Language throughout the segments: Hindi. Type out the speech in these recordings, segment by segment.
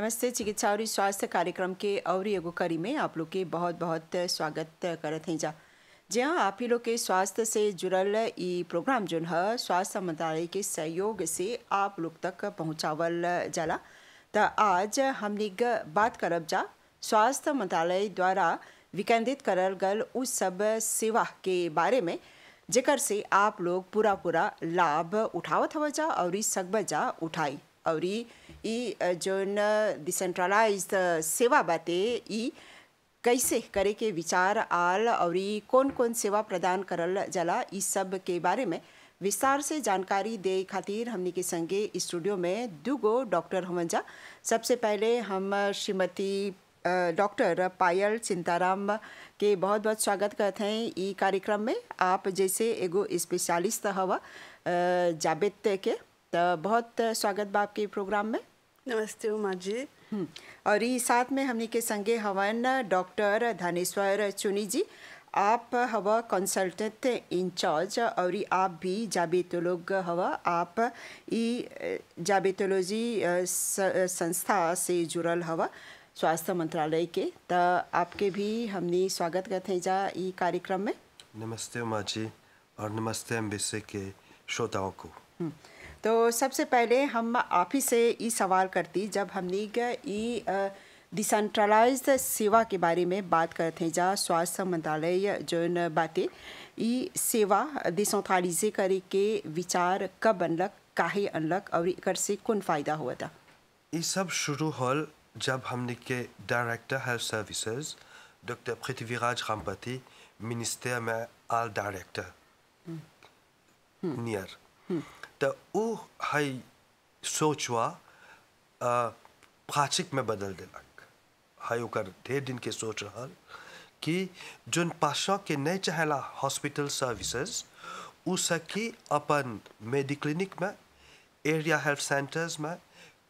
नमस्ते चिकित्सा और स्वास्थ्य कार्यक्रम के और एगो कड़ी में आप लोग के बहुत बहुत स्वागत करते हैं जा जी हाँ आप ही लोग के स्वास्थ्य से जुड़ल ये प्रोग्राम जो है स्वास्थ्य मंत्रालय के सहयोग से आप लोग तक पहुँचावल जाला तो आज हमने बात करब जा स्वास्थ्य मंत्रालय द्वारा विकेंद्रित करल गल उस सब सेवा के बारे में जेकर से आप लोग पूरा पूरा लाभ उठावत हो जा और इस जा उठाई अउरी ई जौन डिसेंट्रलाइज सेवा बाटे ई कैसे करे के विचार आल और कौन कौन सेवा प्रदान करल जला इस सब के बारे में विस्तार से जानकारी दे खातिर हमने के संगे स्टूडियो में दू गो डॉक्टर हम जा सबसे पहले हम श्रीमती डॉक्टर पायल चिंताराम के बहुत बहुत स्वागत करते हैं ई कार्यक्रम में आप जैसे एगो स्पेशलिस्ट हवा जाबेत के तो बहुत स्वागत बा आपके प्रोग्राम में नमस्ते उमा जी हम्म। और ये साथ में हमने के संगे हवन डॉक्टर धनेश्वर चुनी जी आप हवा कंसल्टेंट इंचार्ज और आप भी जाबेतोलोग हवा आप ई जाबेतोलॉजी संस्था से जुड़ल हवा स्वास्थ्य मंत्रालय के तो आपके भी हमने स्वागत करते जा ई कार्यक्रम में नमस्ते उमा जी और नमस्ते एम्बेसी के श्रोताओं को हम्म। तो सबसे पहले हम आप ही से ये सवाल करती जब हमने ई डिसेंट्रलाइज सेवा के बारे में बात करते हैं जहाँ स्वास्थ्य मंत्रालय जो बातें ये सेवा डिसेंट्रलाइज करे के विचार कब अनलक काहे अनलक और एक से कौन फायदा हुआ था ये सब शुरू हल जब हमने के director health services doctor Prithviraj Rampati minister में आल डायरेक्टर नियर तो वो है सोच हुआ पाचिक में बदल दिलक है ओकर ढेर दिन के सोच रहा कि जो पाशा के नहीं चाहेला हॉस्पिटल सर्विसेज उ सकी अपन मेडिक्लिनिक में एरिया हेल्थ सेंटर्स में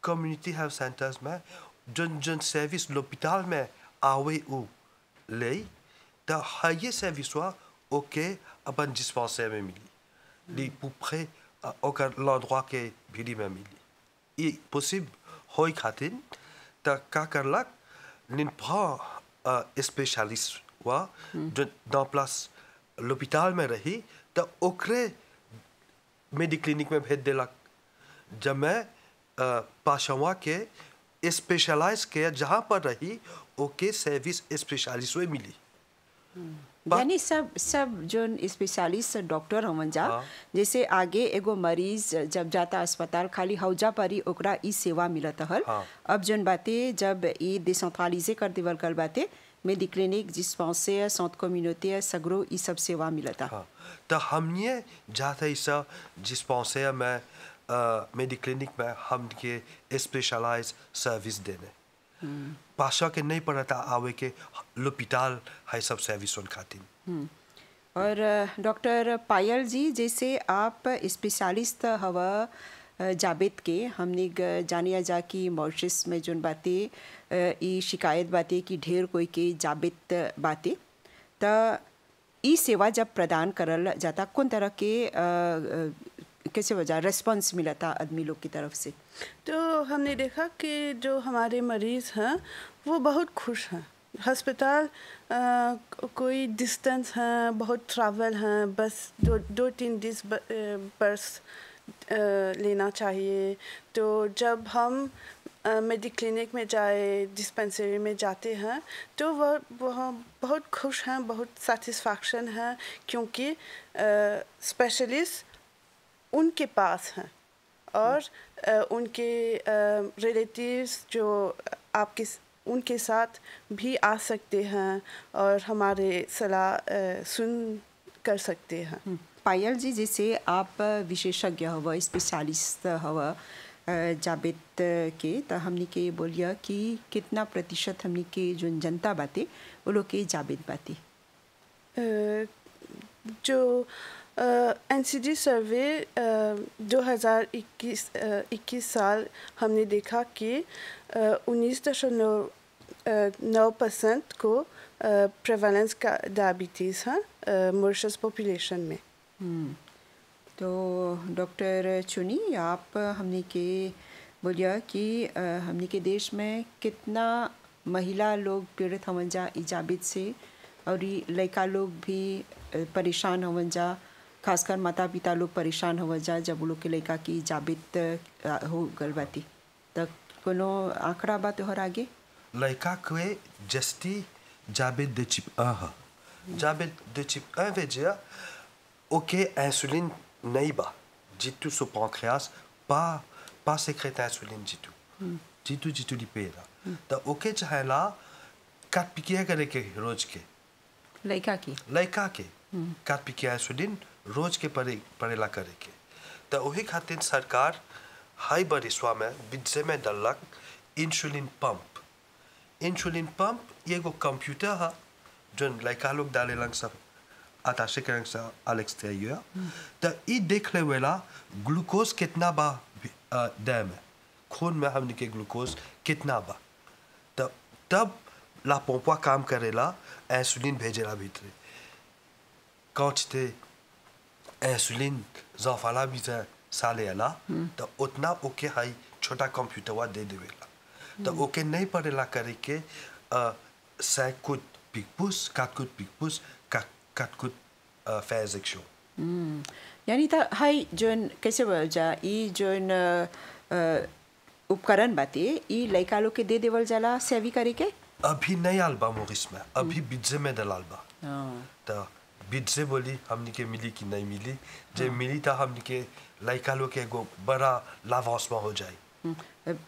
कम्युनिटी हेल्थ सेंटर्स में जो जो सर्विस लोपिटाल में आवे उ ले तो हये सर्विस हुआ ओके अपन पास में मिली ली hmm. à aucun l'endroit que bili mamili. Et possible, hoy khatin, ta kakarlak, nin prend un spécialiste, wa, dans place l'hôpital में रही तो ओकरे मेडी क्लिनिक में भेज दिलक जब मैं पाशवा के स्पेशलाइज के जहाँ पर रही ओके सर्विस स्पेशलिस्ट मिली यानी सब सब जो स्पेशलिस्ट डॉक्टर हमन जा हाँ। जैसे आगे एगो मरीज जब जाता अस्पताल खाली हौजा परी ओकरा ई सेवा मिलत हल हाँ। अब जन बाते जब ई डिसेंट्रलाइजे कर देवल कल बाते मेडी क्लिनिक डिस्पेंसर सौत कम्युनिटी सगरो ई सब सेवा मिलता हाँ। तो हमने जाते इस डिस्पेंसर में मेडी क्लिनिक में हम के स्पेशलाइज सर्विस देने पाशा के नहीं पड़ा आवे के लोपिटाल है सब सेविसन खातिन हम्म। और डॉक्टर पायल जी जैसे आप स्पेशलिस्ट हवा जाबेद के हमने जानिया जा कि मॉरिशस में जो बातें ये शिकायत बातें कि ढेर कोई के जाबेद बातें त ई सेवा जब प्रदान करल जाता कौन तरह के कैसे वजह रेस्पॉन्स मिला था आदमी लोग की तरफ से तो हमने देखा कि जो हमारे मरीज़ हैं वो बहुत खुश हैं हस्पताल कोई डिस्टेंस हैं बहुत ट्रैवल हैं बस दो दो तीन दिन बस लेना चाहिए तो जब हम मेडिक क्लिनिक में जाए डिस्पेंसरी में जाते हैं तो वह वह बहुत खुश हैं बहुत सेटिस्फैक्शन है क्योंकि स्पेशलिस्ट उनके पास हैं और आ, उनके रिलेटिव्स जो आपके उनके साथ भी आ सकते हैं और हमारे सलाह सुन कर सकते हैं हम्म। पायल जी जैसे आप विशेषज्ञ हवा स्पेशलिस्ट हवा जाबेद के तो हमने के बोलिया कि कितना प्रतिशत हमने के जो जनता बातें वो लोग के जाबेद बातें जो एन सी जी सर्वे दो हज़ार इक्कीस इक्कीस साल हमने देखा कि उन्नीस दशमलव नौ परसेंट को प्रेवलेंस का डायबिटीज़ है मॉरिशस पॉपुलेशन में हम्म, तो डॉक्टर चुनी आप हमने के बोलिया कि हमने के देश में कितना महिला लोग पीड़ित हवन जा इजाबित से और लड़का लोग भी परेशान हवन जा खासकर माता पिता लोग परेशान हो जाए जब लोग के लड़का की जाबित हो गलबाती बाती तो कोनो आंकड़ा बात और आगे लड़का के जस्ती जाबित दे चिप अह जाबित दे चिप अह वजह ओके इंसुलिन नहीं बा जितू सो पैंक्रियास पा पा sécrète insuline जितू जितू जितू लिपेरा तो ओके चाहे ला काट पिकिया करे के रोज के लड़का की लड़का के हम्म। काट पिकिया इंसुलिन रोज के पढ़े पढ़ेला करे के तो वही खातिर सरकार हाई बरिश्वा में बीजे में डालक इंसुलिन पंप इंसुलिन पंप एगो कंप्यूटर है जो लड़का लोग डाले सब अताशे के रंग से अलग से ये तो ये देख ले वेला ग्लूकोज कितना बा देह में खून में हमने के ग्लूकोज कितना बा तब तब लापोपा काम करेला इंसुलिन भेजेला भीतर कौच थे इंसुलिन जौफाला भी था सालेला तो उतना ओके हाई छोटा कंप्यूटरवा दे देवेला तो ओके नहीं पड़ेला करे के सैकुद पिकपुस काटकुद पिकपुस का काटकुद फैज एक यानी था हाई जोन कैसे बोल जा ई जोन उपकरण बाते ई लड़का के दे देवल जाला सेवी करे के अभी नहीं आलबा मोरिस में अभी बिजे में दल आलबा तो बीजे बोली हमने के मिली कि नहीं मिली जे मिली था हमने के लड़का लोग के एगो बड़ा लाभांश में हो जाए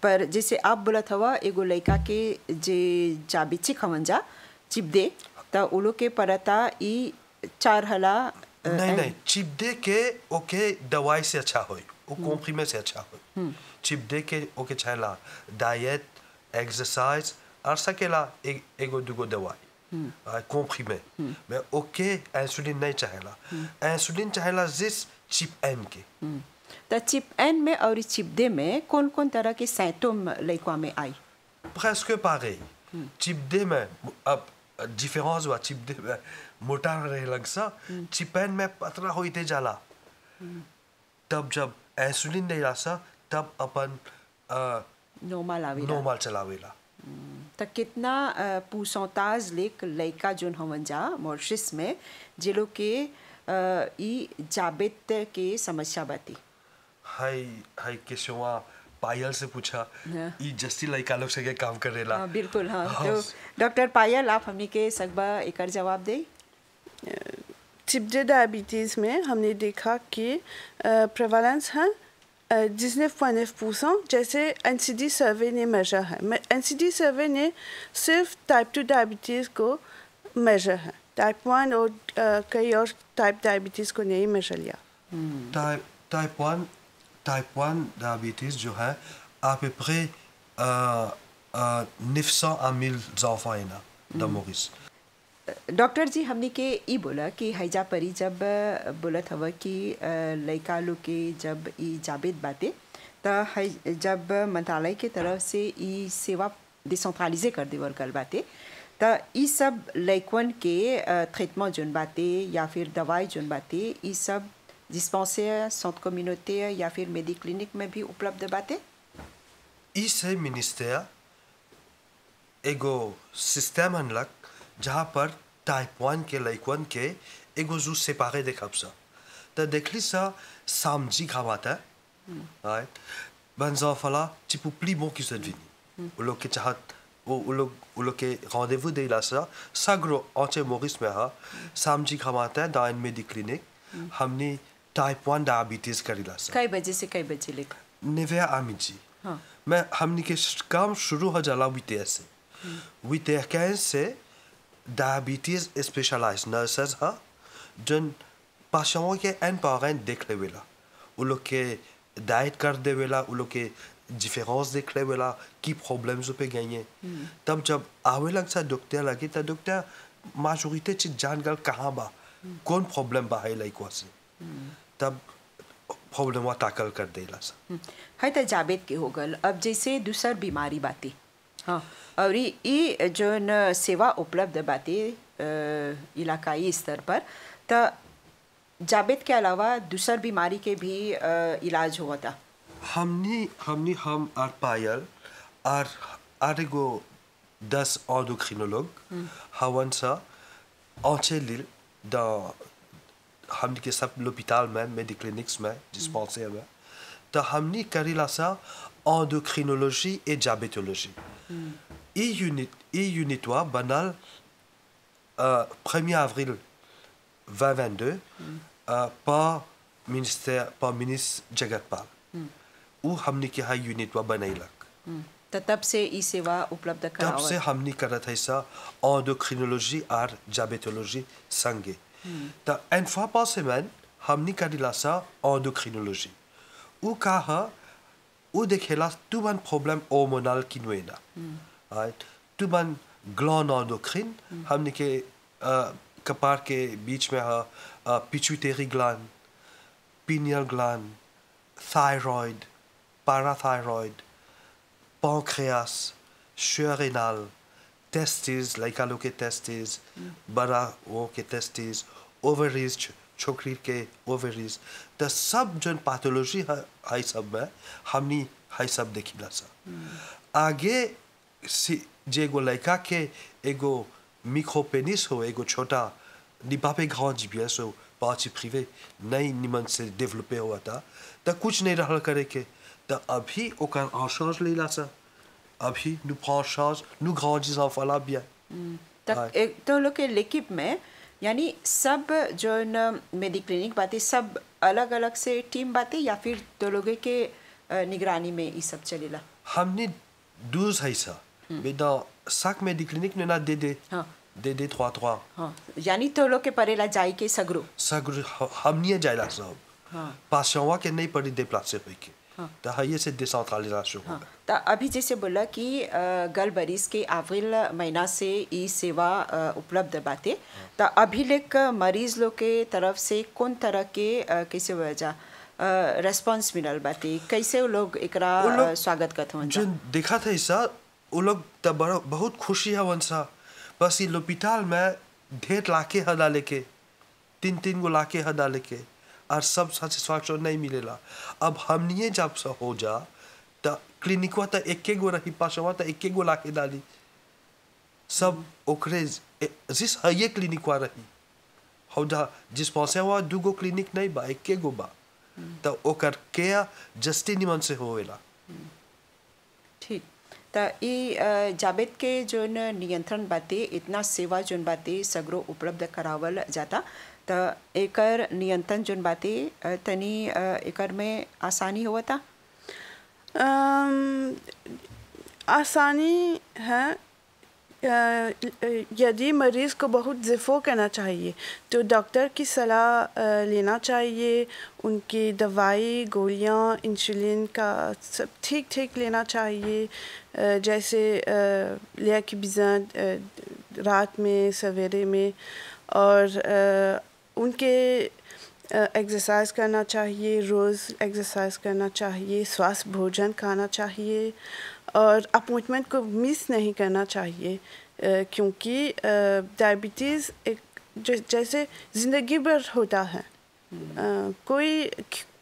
पर जैसे आप बोला था वह एगो लड़का के जे जाबिची खमंजा चिपदे तो वो लोग के परता ये चार हला नहीं नहीं चिप दे के ओके दवाई से अच्छा हो वो कॉम्प्रीमेंट से अच्छा हो दे के ओके छैला डाइट एक्सरसाइज और सकेला एगो दुगो दवाई कॉम्प्रीमे मैं ओके इंसुलिन नहीं चाहेला इंसुलिन चाहेला जिस चिप एन के तो चिप एन में और चिप दे में कौन कौन तरह के साइटोम लेकवा में आई प्रेस्क पारे चिप दे में अब डिफरेंस हुआ चिप दे में मोटा रहे लग सा चिप एन में पतला हो होते जाला तब जब इंसुलिन नहीं ला तब अपन नॉर्मल नॉर्मल चलावेला तो कितना पूसोताज लेक लइका जोन हवन जा मॉरिशस में जिलो के ई जाबित के समस्या बती हाय हाय केशवा पायल से पूछा ये हाँ। जस्टी लइका लोग से क्या काम कर रहे ला हाँ, बिल्कुल हाँ।, हाँ, तो डॉक्टर पायल आप हमने के सगबा एक जवाब दे टिप डायबिटीज़ में हमने देखा कि प्रवालेंस है 19.9% 19,9%, ces NCD survey ni majeur. Mais NCD survey c'est type 2 diabetes go majeur. Type 1 ou que type diabetes qu'on est majeur. Hmm. Type, 1, type 1 diabetes, à peu près 900 euh, euh, à 1000 enfants dans hmm. Maurice. Doctor ji हमने के ई बोला कि हैजा परी जब बोलत था कि लड़का लोग के जब ई जाबेद बाते तो है जब मंत्रालय के तरफ से ई सेवा डिसेंट्रलाइजे कर और कल बाते तो ई सब लैकवन के ट्रीटमेंट जोन बाते या फिर दवाई जोन बाते ई सब डिस्पेंसर सौत मिनोते या फिर मेडी क्लिनिक में भी उपलब्ध बाते ई से मिनिस्टर एगो सिस्टम अनलक जहाँ पर टाइप वन के लैकवन के एगो जू सेपारे देखब सा तो देखली सा सामजी खावाता राइट बंजा फला चिपुपली मो की सदविनी वो हम्म। लोग के चाहत वो वो लोग वो लोग के रॉन्डेवू दे लासा सगरो औचे मोरिस में हा सामजी खावाता है दाइन में क्लिनिक हमने टाइप वन डायबिटीज करी लासा कई बजे से कई बजे लेकर नेवे आमी हाँ. मैं हमने के काम शुरू हो जाला वितेह से हम्म। वितेह कैसे डायबिटीज़ स्पेशलाइज नर्सेज हैं जन पेशेंटों के एन पावें देख ले वेला वो लोग के डाइट कर दे वेला वो लोग के डिफरेंस देख ले वेला की प्रॉब्लम्स पे गई हैं तब जब आवे लग सा डॉक्टर लगी तब डॉक्टर माशोरीते चीज जान गल कहाँ बा कौन प्रॉब्लम बा है लाइक वैसे तब प्रॉब्लम वा टैकल कर देला सा है तो जाबेद के हो गल अब जैसे दूसर बीमारी बाती हाँ। और ये जो न सेवा उपलब्ध बाती इलाकाई स्तर पर तो जाबेत के अलावा दूसर बीमारी के भी इलाज हुआ था हमने हमने हम आर पायल आर आर गो दस और दो ऑडोक्रिनोलॉग हम्म। हवन सा औचे लिल द हमने के सब लोपिताल में मेडिक क्लिनिक्स में डिस्पेंसरी हम्म। में तो हमने करीला सा एंडोक्रिनोलॉजी ए diabetology Et une, et une étoile banale, 1er euh, avril 2022, euh, par ministère, par ministre Jagatpal. Mm. Ou hamni ki hay une étoile banailak. Tatapse से इस सेवा endocrinologie art diabétologie sangue. Mm. une fois par semaine hamni endocrinologie ou kaha ou de kelas tout un problème hormonal qui nous est là. Tout un gland endocrine, हमने के कपार के बीच में pituitary gland, pineal gland, thyroid, parathyroid, pancréas, chœur rénal, testes, laïcalo के testes, बड़ा वो के testes, ovaries छोकरी के ओवरीज त सब जन पैथोलॉजी है हाई सब में हमनी हाई सब देखी ला सा आगे जे एगो लड़का के एगो मिखोपेनिस हो एगो छोटा निपापे घाव जीबिया सो पाँच फ्रीवे नई निमन से डेवलपे हुआ था त कुछ नहीं रहा करे के त अभी ओकर आशाज ला सा अभी नु फाशाज नु घाव जी सा फला बिया तक एक तो लोग के लेकिप में यानी सब जो न मेडिक क्लिनिक बातें सब अलग अलग से टीम बातें या फिर दो लोगों के निगरानी में ये सब चलेला हमने दूर है सा बेटा साक मेडिक क्लिनिक ने ना दे दे हाँ दे दे थ्वा थ्वा हाँ यानी तो लोग के परे ला जाई के सगरो सगरो हमने जाए ला सब हाँ पास पासवा के नहीं पड़ी दे प्लासे पे के हाँ।, हाँ, हाँ। ता अभी जैसे बोला कि गल बरीज के अविल महीना से ई सेवा उपलब्ध बाते हाँ। ता अभी लेक मरीज लोग के तरफ से कौन तरह के कैसे वजह रेस्पॉन्स मिलल बाते कैसे वो लोग एक स्वागत करते हैं जो देखा था ऐसा वो लोग तो बहुत खुशी है वंशा बस ये लोपिटाल में ढेर लाके हदा लेके तीन तीन गो लाखे हदा लेके और सब सेटिस्फैक्शन नहीं मिलेला अब हमने जब से हो जा तो क्लिनिक हुआ तो एक गो रही पास हुआ तो एक गो ला के डाली सब ओकरे जिस है ये क्लिनिक हुआ रही हो जा जिस पास हुआ दू गो क्लिनिक नहीं बा एक गो बा तो ओकर केयर जस्टिन निमन से होवेला हम्म। त ई के जो नियंत्रण बाते इतना सेवा जोन बाते सगरो उपलब्ध करावल जाता त एकर नियंत्रण जोन बाते तनी एकर में आसानी हुआ था आसानी है यदि मरीज़ को बहुत ज़िफो करना चाहिए तो डॉक्टर की सलाह लेना चाहिए उनकी दवाई गोलियाँ इंसुलिन का सब ठीक ठीक लेना चाहिए जैसे लिया की बिजन रात में सवेरे में और उनके एक्सरसाइज करना चाहिए रोज़ एक्सरसाइज करना चाहिए स्वास्थ्य भोजन खाना चाहिए और अपॉइंटमेंट को मिस नहीं करना चाहिए क्योंकि डायबिटीज़ एक जैसे ज़िंदगी भर होता है हम्म। कोई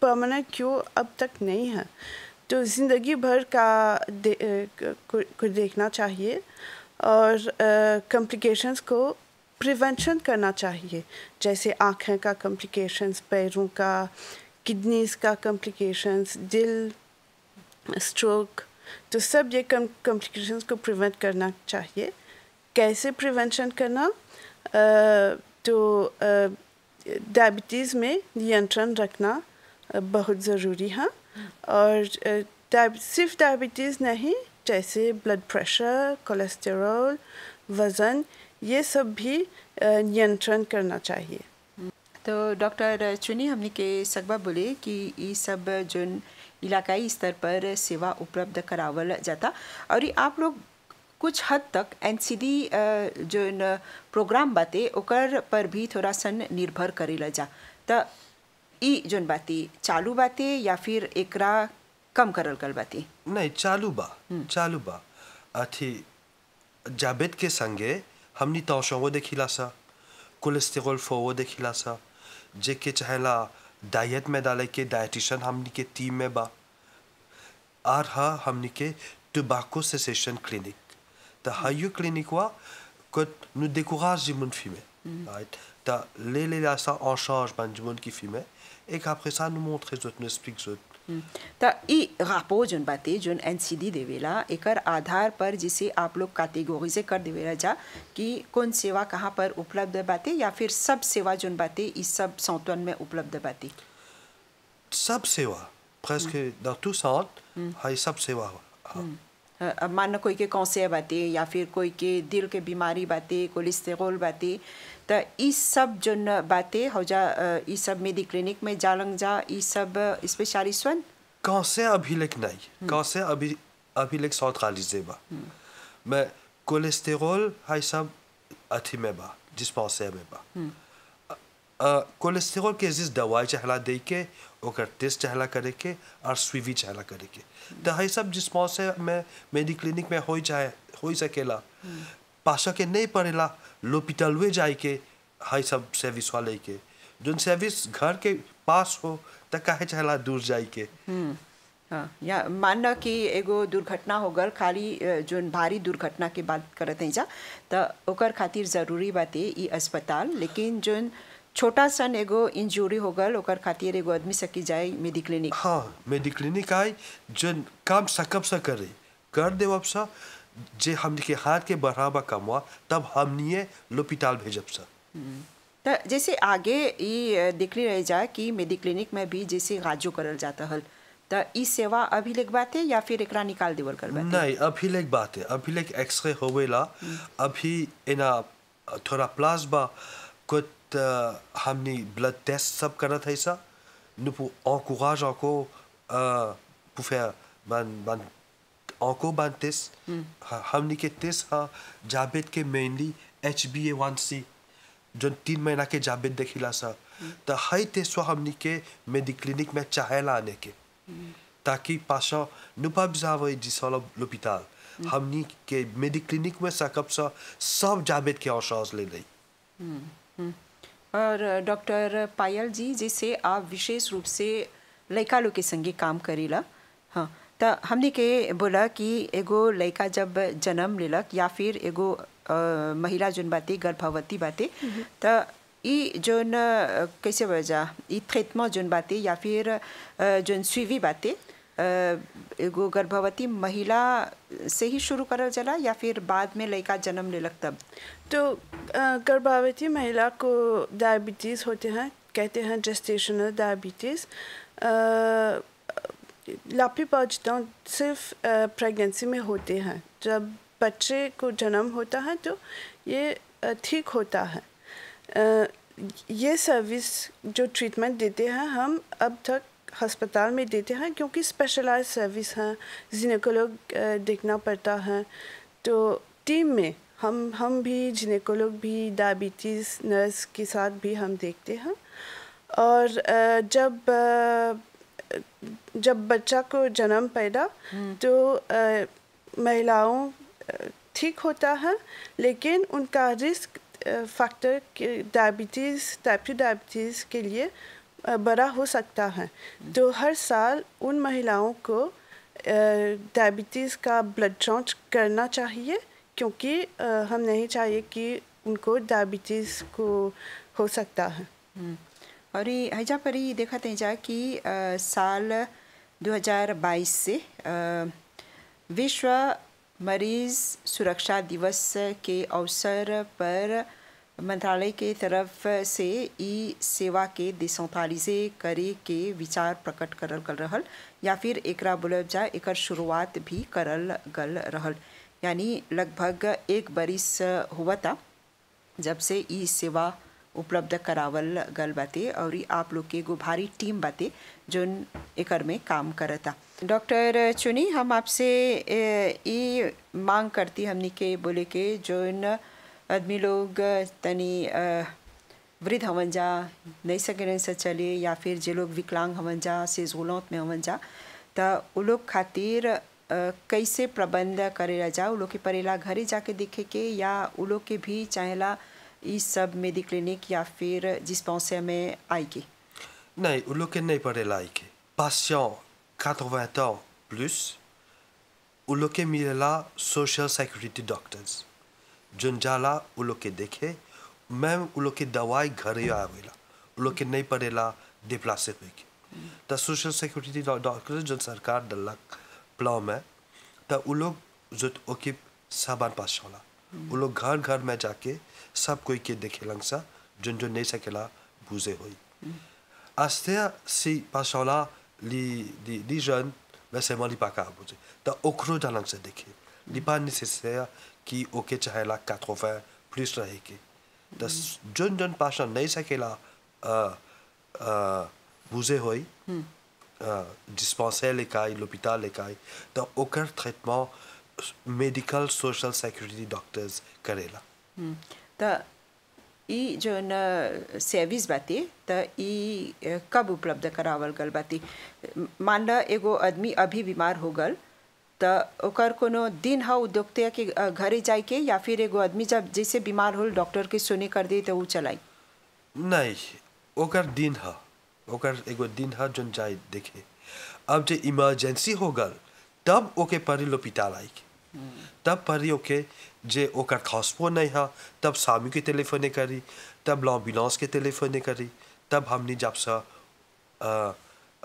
परमानेंट क्यों अब तक नहीं है तो ज़िंदगी भर का दे, को, को देखना चाहिए और कॉम्प्लिकेशंस को प्रिवेंशन करना चाहिए जैसे आँखें का कॉम्प्लिकेशंस पैरों का किडनीज़ का कॉम्प्लिकेशंस दिल स्ट्रोक तो सब ये कॉम्प्लिकेशंस को प्रिवेंट करना चाहिए कैसे प्रिवेंशन करना तो डायबिटीज़ में नियंत्रण रखना बहुत ज़रूरी है और सिर्फ डायबिटीज़ नहीं जैसे ब्लड प्रेशर कोलेस्टेरॉल वज़न ये सब भी नियंत्रण करना चाहिए तो डॉक्टर चुनी हमने के सगबा बोले कि ये सब जो इलाकाई स्तर पर सेवा उपलब्ध करावल जाता और ये आप लोग कुछ हद तक एन जो प्रोग्राम बाते ओकर पर भी थोड़ा सन निर्भर करेला जा तो ई जोन बाती चालू बाते या फिर एकरा कम करल कर बाती नहीं चालू बा हम्म। चालू बा अथी जाबेद के संगे हमनी तौशों देखिला सा कोलेस्टेरॉल फो देखिला सा जेके चाहेला डाइट में डाले के डाइटिशन हमनी के टीम में बा आर हा हमनी के टुबाको सेसेशन क्लिनिक तो हायु क्लिनिक वा कट नु décourage जिमन फीमे राइट ता ले ले ला सा en charge ban जिमन की फीमे et नु मोंट्रे जोत नु एक्सप्लिक जोत तापो जो रापो जो एन सी डी देवेला एक आधार पर जिसे आप लोग कैटेगोरी से कर देवेला जा कि कौन सेवा कहाँ पर उपलब्ध बाते या फिर सब सेवा जो बातें इस सब सौतवन में उपलब्ध बातें सब सेवा presque hmm. dans tout centre, il y a une अब मान कोई के कौसे बाते या फिर कोई के दिल के बीमारी बाते कोलेस्टेरोल बाते तो इस सब जो न बाते हो जा इस सब मेदी क्लिनिक में जालंग जा इस सब स्पेशलिस्ट वन कौसे अभिलेख नहीं हम्म। कौसे अभी अभिलेख सौत खाली जेबा हम्म। मैं कोलेस्टेरोल है सब अति में बा जिस पौसे में बा हम्म। कोलेस्टेरोल के जिस दवाई चहला दे के ओकर टेस्ट चाहला करे के और स्वीवी चाहला करे के तो हाई सब मौसम से मैं मेरी क्लिनिक में हो जाए हो सकेला पासा के नहीं पड़ेला लोपिटलवे जाए के हाई सब सर्विस वाले के जो सर्विस घर के पास हो तो कहे चाहला दूर जाए के हम्म, हाँ, या मानना कि एगो दुर्घटना होगल खाली जो भारी दुर्घटना के बात करते हैं जा तो खातिर ज़रूरी बात है ये अस्पताल लेकिन जो छोटा सन एगो इंजुरी हो गल ओकर खातिर एगो आदमी सकी जाए मेडी क्लिनिक हाँ मेडी क्लिनिक आई जो काम सकब सा करे कर दे अब सा जे हम के हाथ के बढ़ावा कम हुआ तब हम निये लोपिटाल भेजब सा हम्म। तो जैसे आगे ये देखली रह जाए कि मेडी क्लिनिक में भी जैसे राजू करल जाता हल तो ई सेवा अभी लेक बात है या फिर एक निकाल देवल कर बात नहीं अभी लेक बात है अभी लेक एक्सरे होवेला हम्म। अभी एना थोड़ा प्लाज्मा खुद हमने ब्लड टेस्ट सब करना था ऐसा नुपु encourage encore euh, pour faire ban ban encore ban test mm. हमने के टेस्ट हाँ जाबेद के mainly H B A one C जो तीन महीना के जाबेद देखिला सा mm. तो हई टेस्ट हमने के मेडी क्लिनिक में चाहे लाने के mm. ताकि पासा नुपा बिजाव जिसल लोपिताल हमनी के मेडी क्लिनिक में सकअप सा सब जाबेद के औषध ले ली हम्म। और डॉक्टर पायल जी जैसे आप विशेष रूप से लड़का लोग के संगे काम करेला हाँ तो हमने के बोला कि एगो लड़का जब जन्म लेलक या फिर एगो आ, महिला जोन बाते गर्भवती बाते हम्म। तो ये जोन कैसे बजा ये थेतमा जोन बाते या फिर जोन स्वीवी बाते एगो गर्भवती महिला से ही शुरू करल जला या फिर बाद में लड़का जन्म ले तब तो गर्भवती महिला को डायबिटीज़ होते हैं कहते हैं जेस्टेशनल डायबिटीज़ लापी पाजदान सिर्फ प्रेगनेंसी में होते हैं जब बच्चे को जन्म होता है तो ये ठीक होता है ये सर्विस जो ट्रीटमेंट देते हैं हम अब तक हस्पताल में देते हैं क्योंकि स्पेशलाइज सर्विस हैं जिनेकोलोग देखना पड़ता है तो टीम में हम हम भी जिनेकोलोग भी डायबिटीज़ नर्स के साथ भी हम देखते हैं और जब जब बच्चा को जन्म पैदा हम्म। तो महिलाओं ठीक होता है लेकिन उनका risk factor diabetes type two diabetes के लिए बड़ा हो सकता है तो हर साल उन महिलाओं को डायबिटीज़ का ब्लड जांच करना चाहिए क्योंकि हम नहीं चाहिए कि उनको डायबिटीज़ को हो सकता है हम्म। और ये हजा पर ये देखा तेज तो कि साल 2022 से विश्व मरीज़ सुरक्षा दिवस के अवसर पर मंत्रालय के तरफ से ई सेवा के डिसोतालीजे करे के विचार प्रकट करल गल रहल या फिर एकरा बोलब जाए एक शुरुआत भी करल गल रहल यानी लगभग एक बरिस हुआ जब से ई सेवा उपलब्ध करावल गल बाते और आप लोग के एगो भारी टीम बाते जोन एकर में काम करता डॉक्टर चुनी हम आपसे ये मांग करती हमने के बोले के जो आदमी लोग तनी वृद्ध हवन जा नहीं सके से चले या फिर जे लोग विकलांग हवन जा से जुलौत में हवन जा तो वो लोग खातिर कैसे प्रबंध करेला जा वो लोग के परेला घरे जाके देखे के या वो लोग के भी चाहेला इस सब मेडिक्लिनिक क्लिनिक या फिर जिस पौसे में आएगी के नहीं वो लोग के नहीं परेला आएगी के 80 ans plus, के le Mirela Social Security ಜುಂಜಾಲ ಉಲೋಕೆ ದೇಖೆ मैम उलोके दवाई घरे आवेला के नहीं पड़ेला डिप्लासे होके त सोशल सिक्योरिटी डॉक्टर जो सरकार डलक प्लाव में त उ लोग जो ओके सामान पास होला उ लोग घर घर में जाके सब कोई के देखे लंगसा जो जो नहीं सकेला बूझे हुई आस्ते सी पास होला ली ली ली जन वैसे मली पाका बूझे तो ओखरो जानक से देखे लिपा से कि ओके चहेला काथ्रोफे प्लिस रहेगी त जुन जुन पासन नहीं सकेला बुझे हो डिस्पेंसर लेकाई लॉपिटाल लेकाई तो ओकर treatment medical social security doctors करेला तो जो न सर्विस बाती तो ई कब उपलब्ध करावल गल बाती मान लो एगो आदमी अभी बीमार हो गल तो ओकर कोनो दिन हा उद्योगते कि घरे जाए के या फिर एगो आदमी जब जैसे बीमार हो डॉक्टर के सोने कर दे तो वो चलाई नहीं ओकर दिन हा ओकर एगो दिन हा जो जाए देखे अब जो इमरजेंसी हो गल तब ओके परी लो पिता लाइक तब परी ओके जे ओकर खसपो नहीं हा तब स्वामी के टेलीफोने करी तब लॉम्बिलांस के टेलीफोने करी तब हमने जब सा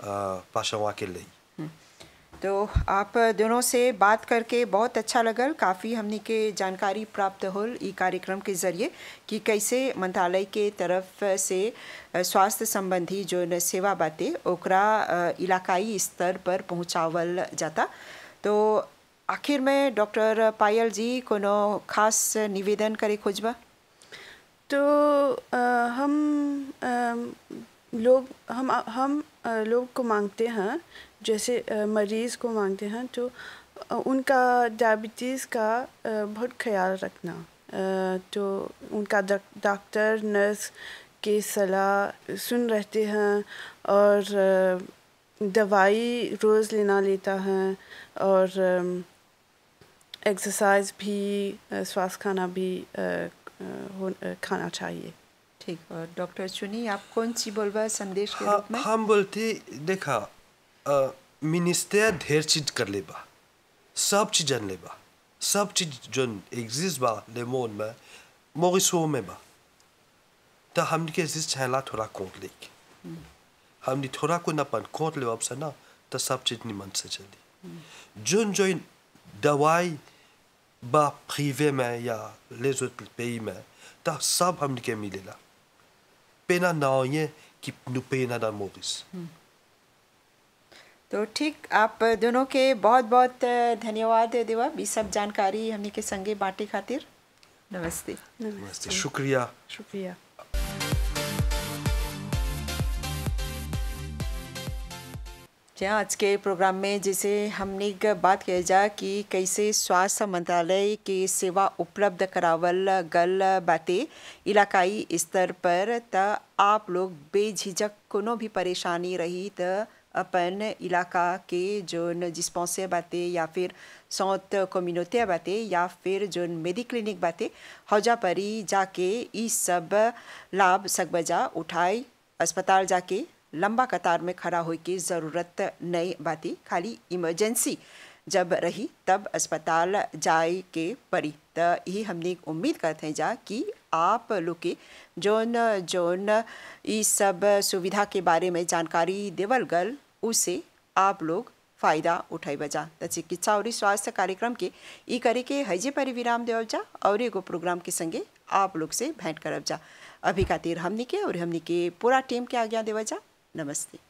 पाशवा के लई तो आप दोनों से बात करके बहुत अच्छा लगल काफ़ी हमने के जानकारी प्राप्त हो ई कार्यक्रम के ज़रिए कि कैसे मंत्रालय के तरफ से स्वास्थ्य संबंधी जो सेवा बातें ओकरा इलाकाई स्तर पर पहुँचावल जाता तो आखिर में डॉक्टर पायल जी कोनो खास निवेदन करे खोजबा तो आ, हम आ, लोग हम हम लोग को मांगते हैं जैसे मरीज़ को मांगते हैं तो उनका डायबिटीज़ का बहुत ख्याल रखना तो उनका डॉक्टर नर्स के सलाह सुन रहते हैं और दवाई रोज़ लेना लेता है और एक्सरसाइज भी स्वास्थ्य खाना भी खाना चाहिए ठीक और डॉक्टर चुनी आप कौन सी बोलवा संदेश के हाँ, रूप में हम बोलते देखा minister dher chit kar le ba sab chi jan le ba sab chi jan exist ba le mon ma mori so me ba ta ham ni ke zis chha la thora kon le ham ni thora ko na pan kon le ba na ta sab chi ni man se chali jun jo dawai ba prive ma ya les autres pays ma ta sab ham ni ke na ye ki nu pena da mori तो ठीक आप दोनों के बहुत बहुत धन्यवाद देवा ये सब जानकारी हमने के संगे बांटे खातिर नमस्ते नमस्ते शुक्रिया शुक्रिया जी आज के प्रोग्राम में जैसे हमने बात किया जा कि कैसे स्वास्थ्य मंत्रालय की सेवा उपलब्ध करावल गल बातें इलाकाई स्तर पर त आप लोग बेझिझक कोनो भी परेशानी रही तो अपन इलाका के जो डिस्पेंसरी बातें या फिर सौत कम्युनिटी बातें या फिर जो मेडिक्लिनिक बाते बातें हौजा परी जाके इस सब लाभ बजा उठाई अस्पताल जाके लंबा कतार में खड़ा हो के ज़रूरत नहीं बाती खाली इमरजेंसी जब रही तब अस्पताल जाए के पड़ी तो यही हमने उम्मीद करते हैं जा कि आप लोग के जोन जोन इस सब सुविधा के बारे में जानकारी देवल गल उसे आप लोग फायदा उठाई बजा त चिकित्सा और स्वास्थ्य कार्यक्रम के ई करे के हजे पर विराम देव जा और एगो प्रोग्राम के संगे आप लोग से भेंट करब जा अभी खातिर हमनी के और हमनी के पूरा टीम के आज्ञा देव जा नमस्ते